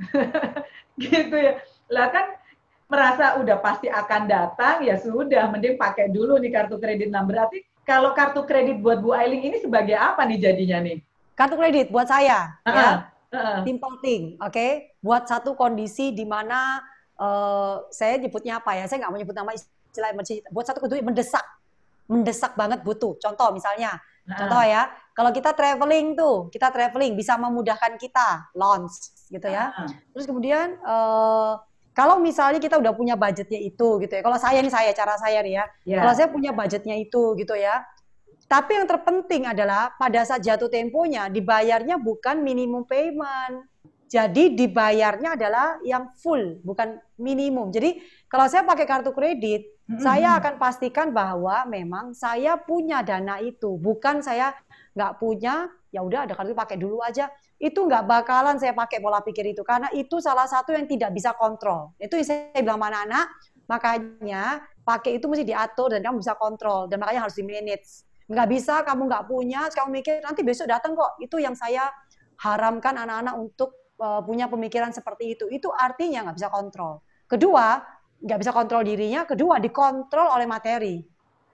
gitu ya. Lah kan merasa udah pasti akan datang ya sudah mending pakai dulu nih kartu kredit. Nah, berarti kalau kartu kredit buat Bu Ailing ini sebagai apa nih jadinya nih? Kartu kredit buat saya, uh -uh. ya. Uh -uh. Simple thing, oke? Okay? Buat satu kondisi di mana uh, saya nyebutnya apa ya? Saya nggak mau nyebut nama istilah emergency. Buat satu kondisi mendesak, mendesak banget butuh. Contoh misalnya, uh -uh. contoh ya, kalau kita traveling tuh, kita traveling bisa memudahkan kita launch gitu ya. Uh -uh. Terus kemudian uh, kalau misalnya kita udah punya budgetnya itu gitu ya. Kalau saya nih saya cara saya nih ya. Yeah. Kalau saya punya budgetnya itu gitu ya. Tapi yang terpenting adalah pada saat jatuh temponya dibayarnya bukan minimum payment. Jadi dibayarnya adalah yang full, bukan minimum. Jadi kalau saya pakai kartu kredit, mm-hmm. saya akan pastikan bahwa memang saya punya dana itu, bukan saya nggak punya, ya udah ada kartu pakai dulu aja. Itu nggak bakalan saya pakai pola pikir itu karena itu salah satu yang tidak bisa kontrol. Itu yang saya bilang sama anak-anak, makanya pakai itu mesti diatur dan kamu bisa kontrol dan makanya harus di manage. Nggak bisa kamu nggak punya, kamu mikir nanti besok datang kok. Itu yang saya haramkan anak-anak untuk Eh, punya pemikiran seperti itu, itu artinya nggak bisa kontrol. Kedua, nggak bisa kontrol dirinya. Kedua, dikontrol oleh materi.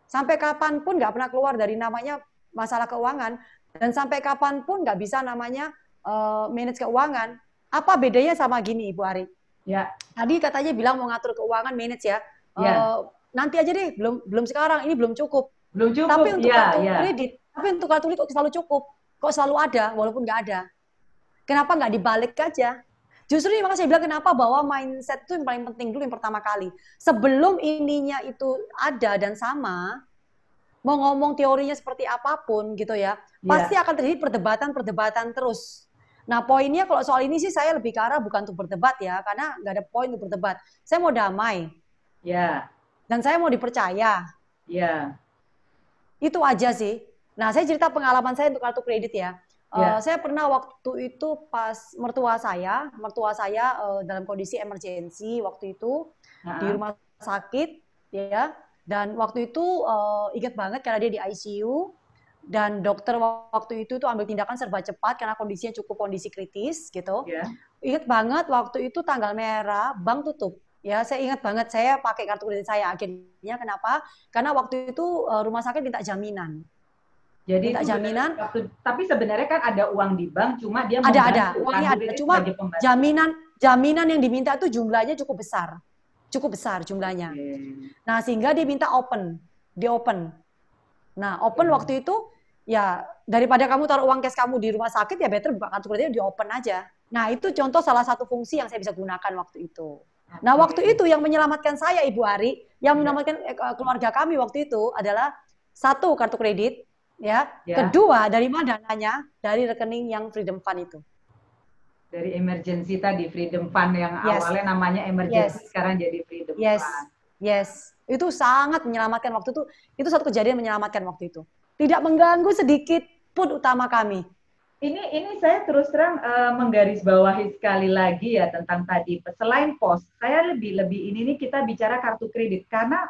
Sampai kapanpun nggak pernah keluar dari namanya masalah keuangan dan sampai kapanpun nggak bisa namanya uh, manage keuangan. Apa bedanya sama gini, Ibu Ari? Ya. Tadi katanya bilang mau ngatur keuangan manage ya. Eh, ya. Uh, nanti aja deh, belum belum sekarang. Ini belum cukup. Belum cukup. Tapi untuk ya, kartu ya. kredit, tapi untuk kartu kredit kok selalu cukup, kok selalu ada, walaupun nggak ada. Kenapa nggak dibalik aja? Justru ini makanya saya bilang kenapa bahwa mindset itu yang paling penting dulu yang pertama kali. Sebelum ininya itu ada dan sama, mau ngomong teorinya seperti apapun gitu ya, iya. pasti akan terjadi perdebatan-perdebatan terus. Nah poinnya kalau soal ini sih saya lebih ke arah bukan untuk berdebat ya, karena nggak ada poin untuk berdebat. Saya mau damai. Ya. Yeah. Dan saya mau dipercaya. Ya. Yeah. Itu aja sih. Nah saya cerita pengalaman saya untuk kartu kredit ya. Yeah. Ya. saya pernah waktu itu pas mertua saya, mertua saya uh, dalam kondisi emergensi waktu itu uh-huh. di rumah sakit, ya. Dan waktu itu uh, ingat banget karena dia di ICU dan dokter waktu itu tuh ambil tindakan serba cepat karena kondisinya cukup kondisi kritis gitu. Yeah. Ingat banget waktu itu tanggal merah, bank tutup. Ya, saya ingat banget saya pakai kartu kredit saya akhirnya kenapa? Karena waktu itu uh, rumah sakit minta jaminan. Jadi tak jaminan. Waktu, tapi sebenarnya kan ada uang di bank, cuma dia ada ada uangnya ada, cuma jaminan jaminan yang diminta itu jumlahnya cukup besar, cukup besar jumlahnya. Okay. Nah sehingga dia minta open, dia open. Nah open okay. waktu itu ya daripada kamu taruh uang cash kamu di rumah sakit ya better kartu kreditnya di open aja. Nah itu contoh salah satu fungsi yang saya bisa gunakan waktu itu. Nah waktu itu yang menyelamatkan saya Ibu Ari, yang menyelamatkan eh, keluarga kami waktu itu adalah satu kartu kredit, ya. ya. Kedua, dari mana dananya? Dari rekening yang Freedom Fund itu. Dari emergency tadi Freedom Fund yang yes. awalnya namanya emergency yes. sekarang jadi Freedom yes. Fund. Yes. Yes Itu sangat menyelamatkan waktu itu. Itu satu kejadian menyelamatkan waktu itu. Tidak mengganggu sedikit pun utama kami. Ini ini saya terus terang uh, menggarisbawahi sekali lagi ya tentang tadi selain pos, saya lebih lebih ini nih kita bicara kartu kredit karena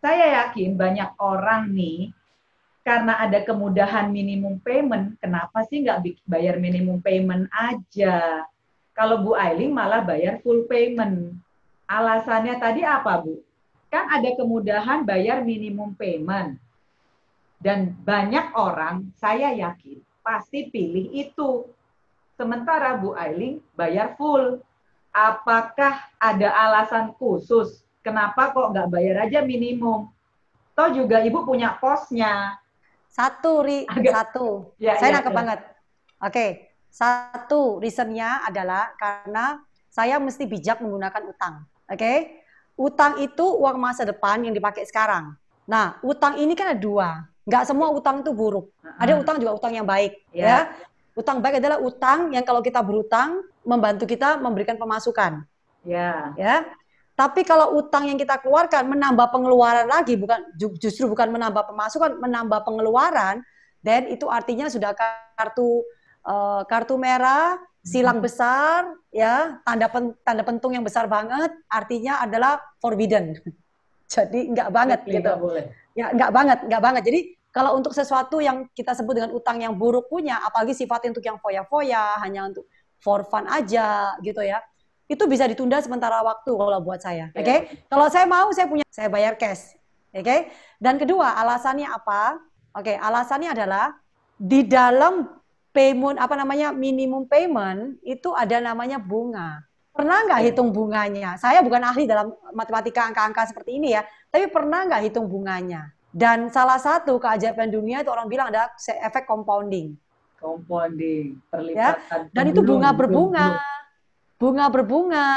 saya yakin banyak orang nih karena ada kemudahan minimum payment, kenapa sih nggak bayar minimum payment aja? Kalau Bu Ailing malah bayar full payment. Alasannya tadi apa, Bu? Kan ada kemudahan bayar minimum payment. Dan banyak orang, saya yakin, pasti pilih itu. Sementara Bu Ailing bayar full. Apakah ada alasan khusus? Kenapa kok nggak bayar aja minimum? Toh juga ibu punya posnya, satu ri Agak. satu. Ya, saya ya, nangkep ya. banget. Oke. Okay. Satu reasonnya adalah karena saya mesti bijak menggunakan utang. Oke. Okay? Utang itu uang masa depan yang dipakai sekarang. Nah, utang ini kan ada dua. Nggak semua utang itu buruk. Ada utang juga utang yang baik, yeah. ya. Utang baik adalah utang yang kalau kita berutang membantu kita memberikan pemasukan. Ya. Ya. Tapi kalau utang yang kita keluarkan menambah pengeluaran lagi, bukan justru bukan menambah pemasukan, menambah pengeluaran, dan itu artinya sudah kartu eh, kartu merah, silang mm-hmm. besar, ya tanda pen, tanda pentung yang besar banget, artinya adalah forbidden. Jadi nggak banget Tidak gitu. boleh. Ya nggak banget, nggak banget. Jadi kalau untuk sesuatu yang kita sebut dengan utang yang buruk punya, apalagi sifatnya untuk yang foya-foya, hanya untuk for fun aja gitu ya itu bisa ditunda sementara waktu kalau buat saya. Iya. Oke, okay? yeah. kalau saya mau saya punya saya bayar cash. Oke. Okay? Dan kedua, alasannya apa? Oke, okay, alasannya adalah di dalam payment apa namanya minimum payment itu ada namanya bunga. Pernah nggak iya. hitung bunganya? Saya bukan ahli dalam matematika angka-angka seperti ini ya, tapi pernah nggak hitung bunganya? Dan salah satu keajaiban dunia itu orang bilang ada efek compounding. Compounding, perlipatan. Ya? Dan itu bunga berbunga. Belum, bunga berbunga.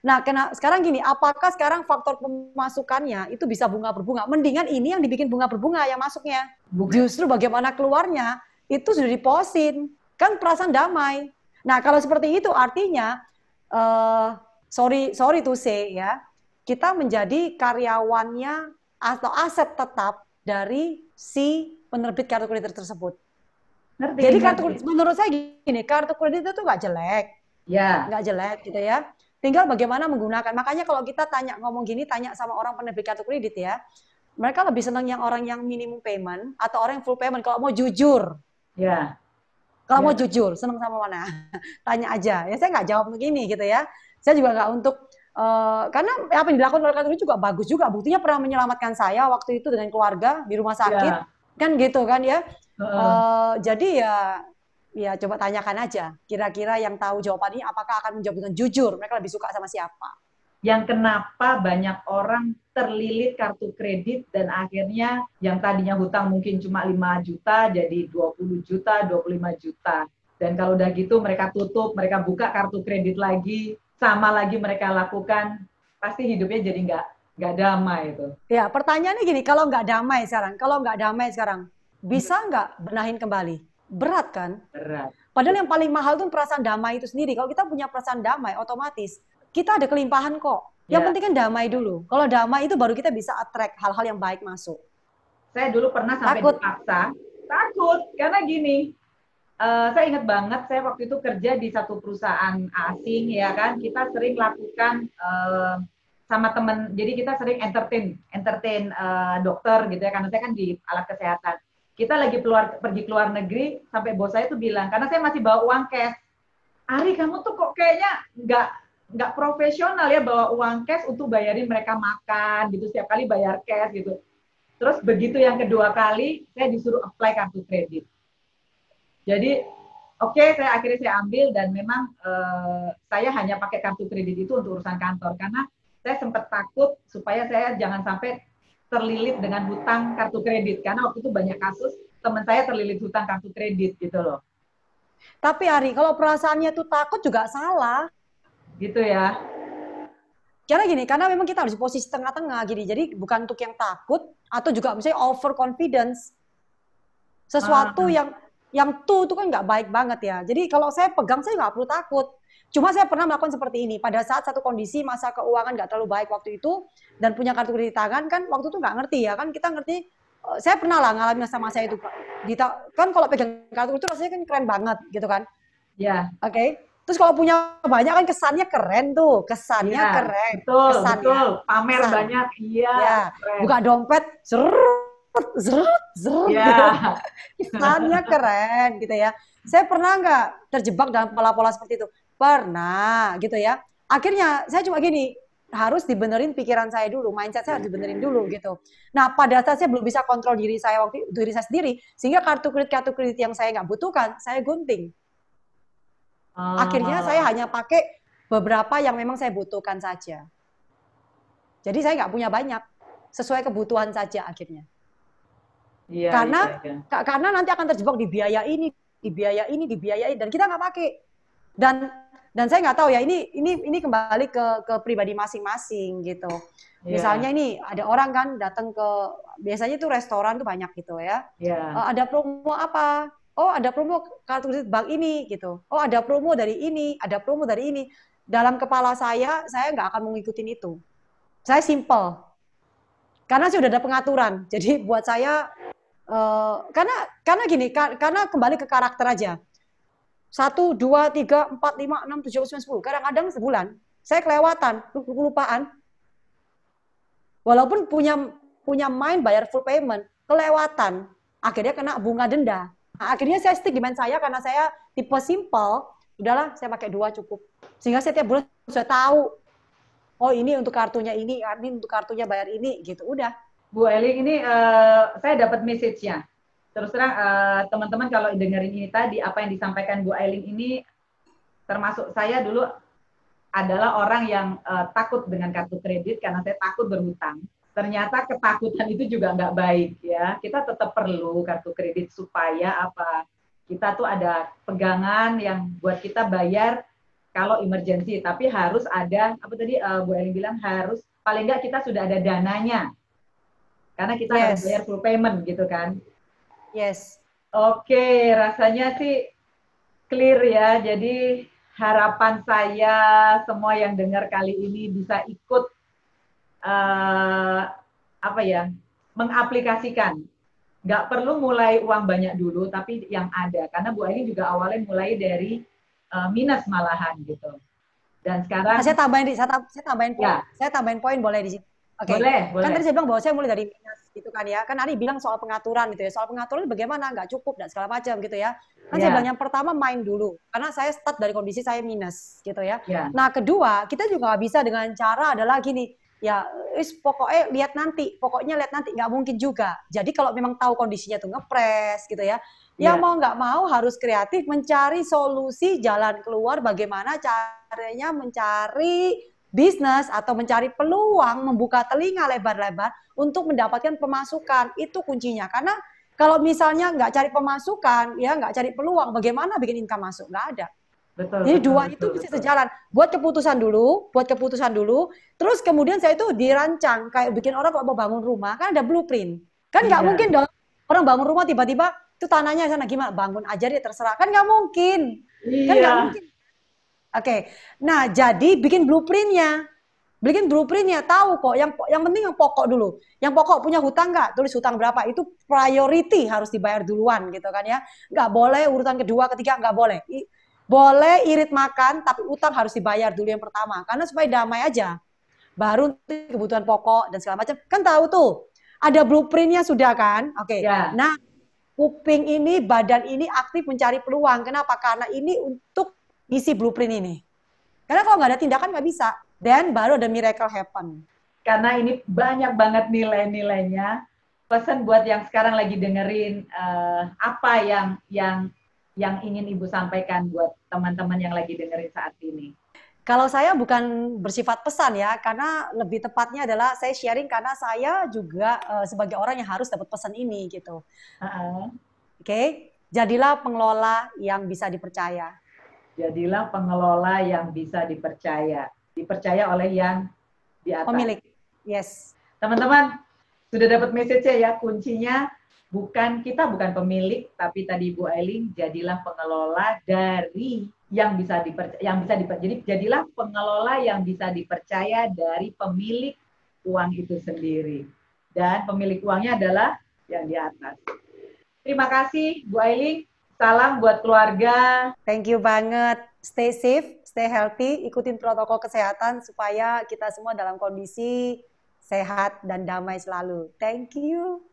Nah, kena, sekarang gini, apakah sekarang faktor pemasukannya itu bisa bunga berbunga? Mendingan ini yang dibikin bunga berbunga yang masuknya. Bunga. Justru bagaimana keluarnya itu sudah diposin. Kan perasaan damai. Nah, kalau seperti itu artinya uh, sorry sorry to say ya, kita menjadi karyawannya atau aset tetap dari si penerbit kartu kredit tersebut. Ngerti, Jadi kartu menurut saya gini, kartu kredit itu nggak jelek ya. nggak jelek gitu ya. Tinggal bagaimana menggunakan. Makanya kalau kita tanya ngomong gini, tanya sama orang penerbit kartu kredit ya, mereka lebih senang yang orang yang minimum payment atau orang yang full payment. Kalau mau jujur, ya. Kalau ya. mau jujur, senang sama mana? tanya aja. Ya saya nggak jawab begini gitu ya. Saya juga nggak untuk Uh, karena apa yang dilakukan oleh kartu juga bagus juga. Buktinya pernah menyelamatkan saya waktu itu dengan keluarga di rumah sakit. Yeah. Kan gitu kan ya. Uh. Uh, jadi ya ya coba tanyakan aja kira-kira yang tahu jawaban ini apakah akan menjawab dengan jujur mereka lebih suka sama siapa yang kenapa banyak orang terlilit kartu kredit dan akhirnya yang tadinya hutang mungkin cuma 5 juta jadi 20 juta, 25 juta. Dan kalau udah gitu mereka tutup, mereka buka kartu kredit lagi, sama lagi mereka lakukan, pasti hidupnya jadi nggak nggak damai itu. Ya pertanyaannya gini, kalau nggak damai sekarang, kalau nggak damai sekarang, bisa nggak benahin kembali? berat kan? Berat. Padahal yang paling mahal tuh perasaan damai itu sendiri. Kalau kita punya perasaan damai, otomatis kita ada kelimpahan kok. Yang ya. penting kan damai dulu. Kalau damai itu baru kita bisa attract hal-hal yang baik masuk. Saya dulu pernah sampai takut. dipaksa. Takut, karena gini, uh, saya ingat banget saya waktu itu kerja di satu perusahaan asing ya kan. Kita sering lakukan uh, sama temen, jadi kita sering entertain, entertain uh, dokter gitu ya, karena saya kan di alat kesehatan kita lagi keluar, pergi keluar negeri sampai bos saya tuh bilang karena saya masih bawa uang cash Ari kamu tuh kok kayaknya nggak nggak profesional ya bawa uang cash untuk bayarin mereka makan gitu setiap kali bayar cash gitu terus begitu yang kedua kali saya disuruh apply kartu kredit jadi oke okay, saya akhirnya saya ambil dan memang uh, saya hanya pakai kartu kredit itu untuk urusan kantor karena saya sempat takut supaya saya jangan sampai terlilit dengan hutang kartu kredit karena waktu itu banyak kasus teman saya terlilit hutang kartu kredit gitu loh. Tapi Ari, kalau perasaannya tuh takut juga salah. Gitu ya. Karena gini, karena memang kita harus posisi tengah-tengah gini. Jadi bukan untuk yang takut atau juga misalnya over confidence. Sesuatu ah. yang yang tuh itu kan nggak baik banget ya. Jadi kalau saya pegang saya nggak perlu takut. Cuma saya pernah melakukan seperti ini. Pada saat satu kondisi masa keuangan nggak terlalu baik waktu itu dan punya kartu kredit tangan kan waktu itu nggak ngerti ya kan kita ngerti. Eh, saya pernah lah ngalamin sama saya itu. pak Kan kalau pegang kartu itu rasanya kan keren banget gitu kan. Ya. Yeah. Oke. Okay. Terus kalau punya banyak kan kesannya keren tuh, kesannya yeah, keren. Betul, kesannya. betul. Pamer kesan. banyak, iya. Ya. Buka dompet, zerut, zerut, zerut. gitu. kesannya keren gitu ya. Saya pernah nggak terjebak dalam pola-pola seperti itu? Pernah gitu ya. Akhirnya saya cuma gini, harus dibenerin pikiran saya dulu, mindset saya harus dibenerin hmm. dulu gitu. Nah pada saat saya belum bisa kontrol diri saya waktu diri saya sendiri, sehingga kartu kredit kartu kredit yang saya nggak butuhkan, saya gunting. Ah. Akhirnya saya hanya pakai beberapa yang memang saya butuhkan saja. Jadi saya nggak punya banyak, sesuai kebutuhan saja akhirnya. Iya, iya karena iya, iya. karena nanti akan terjebak di biaya ini, di biaya ini, di biaya ini, dan kita nggak pakai. Dan dan saya nggak tahu ya ini ini ini kembali ke ke pribadi masing-masing gitu. Yeah. Misalnya ini ada orang kan datang ke biasanya itu restoran tuh banyak gitu ya. Yeah. Iya. Uh, ada promo apa? Oh ada promo kartu kredit bank ini gitu. Oh ada promo dari ini, ada promo dari ini. Dalam kepala saya saya nggak akan mengikutin itu. Saya simple karena sudah ada pengaturan. Jadi buat saya uh, karena karena gini kar karena kembali ke karakter aja satu, dua, tiga, empat, lima, enam, tujuh, sembilan, sepuluh. Kadang-kadang sebulan. Saya kelewatan, lupa-lupaan Walaupun punya punya main bayar full payment, kelewatan. Akhirnya kena bunga denda. Nah, akhirnya saya stick di main saya karena saya tipe simple. Udahlah, saya pakai dua cukup. Sehingga saya tiap bulan sudah tahu oh ini untuk kartunya ini, ini untuk kartunya bayar ini, gitu. Udah. Bu Eli, ini uh, saya dapat message-nya terus terang uh, teman-teman kalau dengerin ini tadi apa yang disampaikan Bu Aileen ini termasuk saya dulu adalah orang yang uh, takut dengan kartu kredit karena saya takut berhutang. Ternyata ketakutan itu juga nggak baik ya. Kita tetap perlu kartu kredit supaya apa? Kita tuh ada pegangan yang buat kita bayar kalau emergency, tapi harus ada apa tadi uh, Bu Elin bilang harus paling nggak kita sudah ada dananya. Karena kita yes. harus bayar full payment gitu kan. Yes. Oke, rasanya sih clear ya. Jadi harapan saya semua yang dengar kali ini bisa ikut uh, apa ya mengaplikasikan. Gak perlu mulai uang banyak dulu, tapi yang ada. Karena Bu Aini juga awalnya mulai dari uh, minus malahan gitu. Dan sekarang nah, saya tambahin, saya, tambahin ya. poin. Ya. Saya tambahin poin boleh di situ. Oke, okay. boleh, kan tadi saya bilang bahwa saya mulai dari minus gitu kan ya. Kan Ari bilang soal pengaturan gitu ya. Soal pengaturan bagaimana nggak cukup dan segala macam gitu ya. Kan yeah. saya iya. bilang yang pertama main dulu. Karena saya start dari kondisi saya minus gitu ya. Yeah. Nah kedua, kita juga nggak bisa dengan cara adalah gini. Ya, is pokoknya lihat nanti, pokoknya lihat nanti nggak mungkin juga. Jadi kalau memang tahu kondisinya tuh ngepres gitu ya, yang iya. mau nggak mau harus kreatif mencari solusi jalan keluar bagaimana caranya mencari bisnis atau mencari peluang, membuka telinga lebar-lebar untuk mendapatkan pemasukan. Itu kuncinya. Karena kalau misalnya nggak cari pemasukan, ya nggak cari peluang, bagaimana bikin income masuk? Nggak ada. Betul, Jadi betul, dua betul, itu betul, bisa sejalan. Buat keputusan dulu, buat keputusan dulu, terus kemudian saya itu dirancang kayak bikin orang kalau mau bangun rumah kan ada blueprint. Kan nggak iya. mungkin dong orang bangun rumah tiba-tiba itu tanahnya sana gimana bangun aja dia terserah kan nggak mungkin. Iya. Kan nggak iya. mungkin Oke, okay. nah jadi bikin blueprintnya, bikin blueprintnya tahu kok. Yang yang penting yang pokok dulu. Yang pokok punya hutang nggak? Tulis hutang berapa? Itu priority harus dibayar duluan gitu kan ya. Nggak boleh urutan kedua, ketiga nggak boleh. I, boleh irit makan, tapi utang harus dibayar dulu yang pertama. Karena supaya damai aja. Baru kebutuhan pokok dan segala macam. Kan tahu tuh. Ada blueprintnya sudah kan? Oke. Okay. Ya. Yeah. Nah, kuping ini, badan ini aktif mencari peluang. Kenapa? Karena ini untuk Misi blueprint ini. Karena kalau nggak ada tindakan nggak bisa. Dan baru ada miracle happen. Karena ini banyak banget nilai-nilainya. Pesan buat yang sekarang lagi dengerin uh, apa yang yang yang ingin ibu sampaikan buat teman-teman yang lagi dengerin saat ini. Kalau saya bukan bersifat pesan ya, karena lebih tepatnya adalah saya sharing karena saya juga uh, sebagai orang yang harus dapat pesan ini gitu. Uh -uh. Oke, okay? jadilah pengelola yang bisa dipercaya Jadilah pengelola yang bisa dipercaya, dipercaya oleh yang di atas. Pemilik. Yes. Teman-teman, sudah dapat message ya, ya? kuncinya bukan kita bukan pemilik tapi tadi Bu Eling jadilah pengelola dari yang bisa dipercaya yang bisa dipercaya. jadi jadilah pengelola yang bisa dipercaya dari pemilik uang itu sendiri dan pemilik uangnya adalah yang di atas. Terima kasih Bu Eling. Salam buat keluarga. Thank you banget. Stay safe, stay healthy, ikutin protokol kesehatan supaya kita semua dalam kondisi sehat dan damai selalu. Thank you.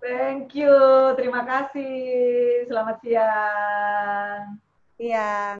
Thank you. Terima kasih. Selamat siang. Siang.